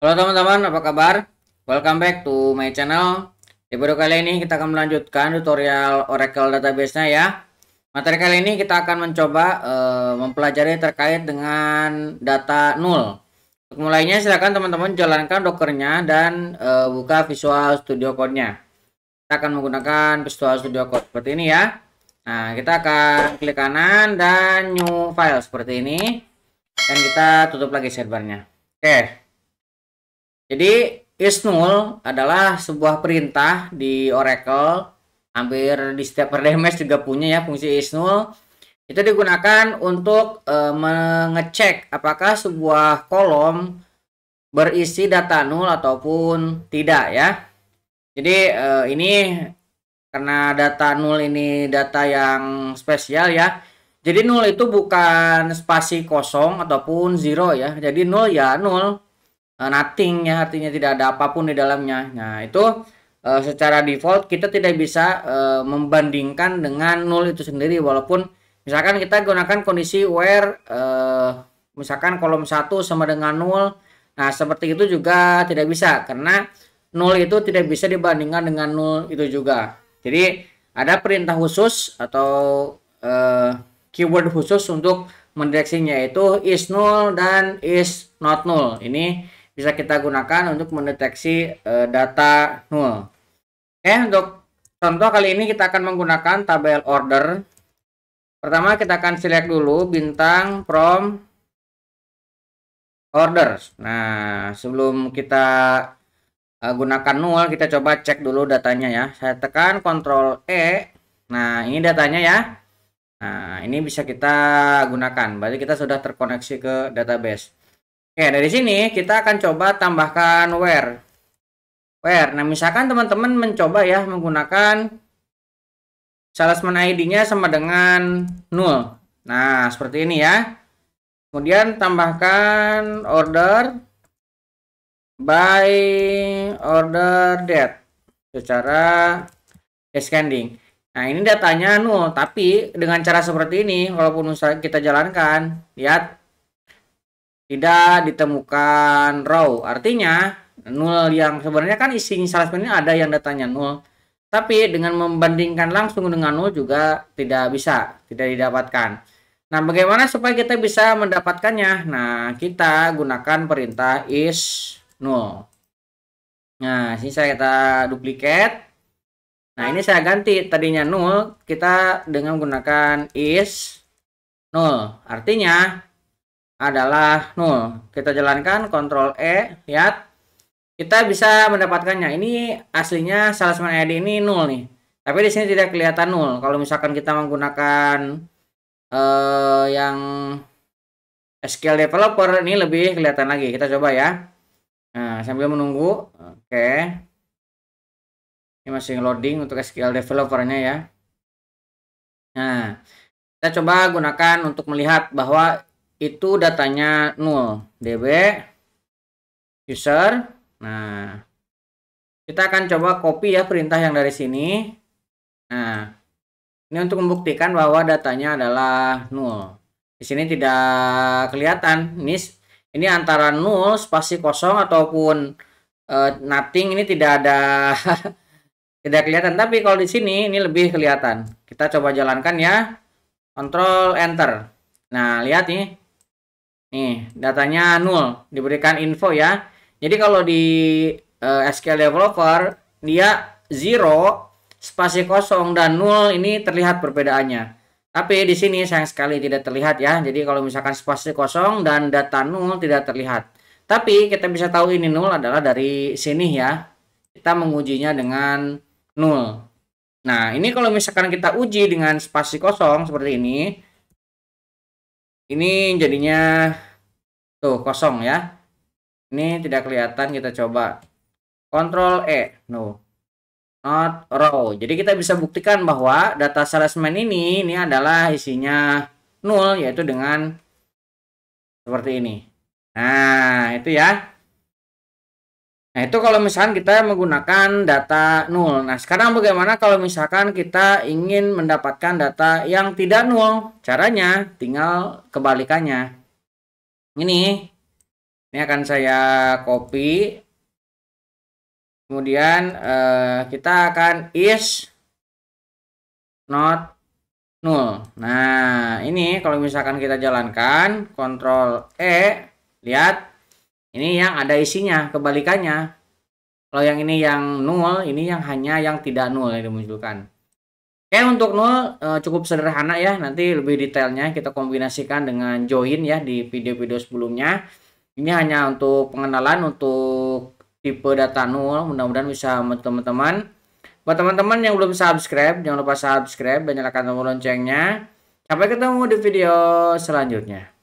Halo teman-teman, apa kabar? Welcome back to my channel. Di video kali ini kita akan melanjutkan tutorial Oracle database-nya ya. Materi kali ini kita akan mencoba uh, mempelajari terkait dengan data null. Untuk mulainya silakan teman-teman jalankan dokernya dan uh, buka Visual Studio Code-nya. Kita akan menggunakan Visual Studio Code seperti ini ya. Nah, kita akan klik kanan dan new file seperti ini. Dan kita tutup lagi servernya. Oke. Okay. Jadi isnul adalah sebuah perintah di Oracle. Hampir di setiap RDMS juga punya ya fungsi isnul. Itu digunakan untuk e, mengecek apakah sebuah kolom berisi data null ataupun tidak ya. Jadi e, ini karena data null ini data yang spesial ya. Jadi null itu bukan spasi kosong ataupun zero ya. Jadi null ya null. Eh, nothing ya artinya tidak ada apapun di dalamnya nah itu uh, secara default kita tidak bisa uh, membandingkan dengan nol itu sendiri walaupun misalkan kita gunakan kondisi where uh, misalkan kolom satu sama dengan nol nah seperti itu juga tidak bisa karena nol itu tidak bisa dibandingkan dengan nol itu juga jadi ada perintah khusus atau uh, keyword khusus untuk mendeteksinya yaitu is null dan is not null. Ini bisa kita gunakan untuk mendeteksi uh, data null. Oke, untuk contoh kali ini kita akan menggunakan tabel order. Pertama kita akan select dulu bintang from orders. Nah, sebelum kita uh, gunakan null, kita coba cek dulu datanya ya. Saya tekan Ctrl E. Nah, ini datanya ya. Nah, ini bisa kita gunakan. Berarti kita sudah terkoneksi ke database. Oke, dari sini kita akan coba tambahkan where. Where. Nah, misalkan teman-teman mencoba ya menggunakan salesman ID-nya sama dengan nol. Nah, seperti ini ya. Kemudian tambahkan order by order date secara scanning. Nah, ini datanya nol, tapi dengan cara seperti ini walaupun kita jalankan, lihat tidak ditemukan row. Artinya nol yang sebenarnya kan isi salah ini ada yang datanya nol, tapi dengan membandingkan langsung dengan nol juga tidak bisa, tidak didapatkan. Nah, bagaimana supaya kita bisa mendapatkannya? Nah, kita gunakan perintah is nol. Nah, sini saya kita duplikat. Nah, ini saya ganti tadinya nol, kita dengan menggunakan is nol. Artinya adalah nol. Kita jalankan kontrol E, lihat. Kita bisa mendapatkannya. Ini aslinya salesman ID ini nol nih. Tapi di sini tidak kelihatan nol. Kalau misalkan kita menggunakan eh, yang SQL developer ini lebih kelihatan lagi. Kita coba ya. Nah, sambil menunggu. Oke. Okay. Ini masih loading untuk SQL developernya ya. Nah, kita coba gunakan untuk melihat bahwa itu datanya nol db user nah kita akan coba copy ya perintah yang dari sini nah ini untuk membuktikan bahwa datanya adalah nol di sini tidak kelihatan ini ini antara nol spasi kosong ataupun uh, nothing ini tidak ada tidak kelihatan tapi kalau di sini ini lebih kelihatan kita coba jalankan ya control enter nah lihat nih Nih, datanya nul, diberikan info ya. Jadi kalau di uh, eh, SQL Developer dia 0 spasi kosong dan nul ini terlihat perbedaannya. Tapi di sini sayang sekali tidak terlihat ya. Jadi kalau misalkan spasi kosong dan data nul tidak terlihat. Tapi kita bisa tahu ini nul adalah dari sini ya. Kita mengujinya dengan nul. Nah, ini kalau misalkan kita uji dengan spasi kosong seperti ini, ini jadinya tuh kosong ya ini tidak kelihatan kita coba Ctrl E no not row jadi kita bisa buktikan bahwa data salesman ini ini adalah isinya nol yaitu dengan seperti ini nah itu ya Nah, itu kalau misalkan kita menggunakan data nol. Nah, sekarang bagaimana kalau misalkan kita ingin mendapatkan data yang tidak nol? Caranya tinggal kebalikannya. Ini. Ini akan saya copy. Kemudian eh, kita akan is not nol. Nah, ini kalau misalkan kita jalankan Ctrl E, lihat ini yang ada isinya, kebalikannya. Kalau yang ini yang nol, ini yang hanya yang tidak nol yang dimunculkan. Oke, untuk nol eh, cukup sederhana ya. Nanti lebih detailnya kita kombinasikan dengan join ya di video-video sebelumnya. Ini hanya untuk pengenalan untuk tipe data nol. Mudah-mudahan bisa teman-teman. Buat teman-teman yang belum subscribe, jangan lupa subscribe dan nyalakan tombol loncengnya. Sampai ketemu di video selanjutnya.